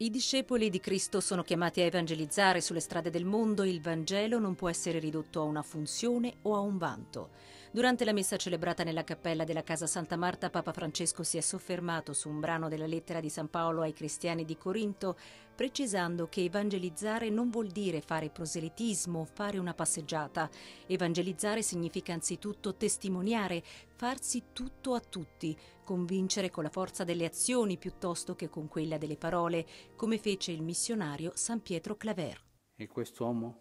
I discepoli di Cristo sono chiamati a evangelizzare sulle strade del mondo e il Vangelo non può essere ridotto a una funzione o a un vanto. Durante la messa celebrata nella cappella della Casa Santa Marta, Papa Francesco si è soffermato su un brano della lettera di San Paolo ai cristiani di Corinto, precisando che evangelizzare non vuol dire fare proselitismo, fare una passeggiata. Evangelizzare significa anzitutto testimoniare, farsi tutto a tutti, convincere con la forza delle azioni piuttosto che con quella delle parole, come fece il missionario San Pietro Claver. E quest'uomo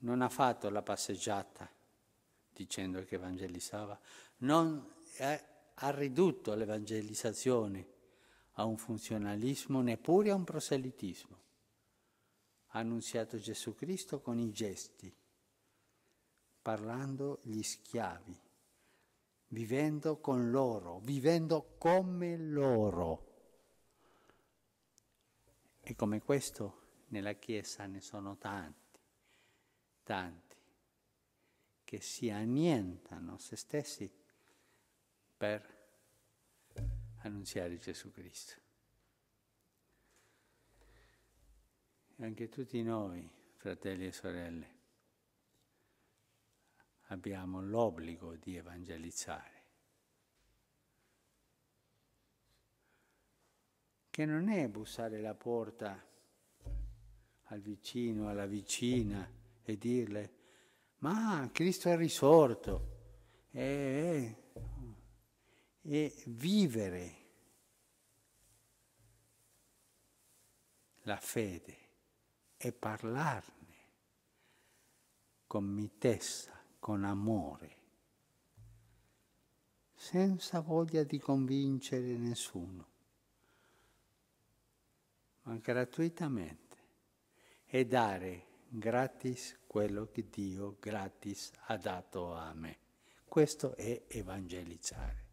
non ha fatto la passeggiata dicendo che evangelizzava, non ha ridotto l'evangelizzazione a un funzionalismo neppure a un proselitismo. Ha annunziato Gesù Cristo con i gesti, parlando gli schiavi, vivendo con loro, vivendo come loro. E come questo nella Chiesa ne sono tanti, tanti che si annientano se stessi per annunziare Gesù Cristo. E Anche tutti noi, fratelli e sorelle, abbiamo l'obbligo di evangelizzare, che non è bussare la porta al vicino, alla vicina e dirle ma Cristo è risorto. E, e vivere la fede e parlarne con mitessa, con amore, senza voglia di convincere nessuno, ma gratuitamente e dare gratis quello che Dio gratis ha dato a me. Questo è evangelizzare.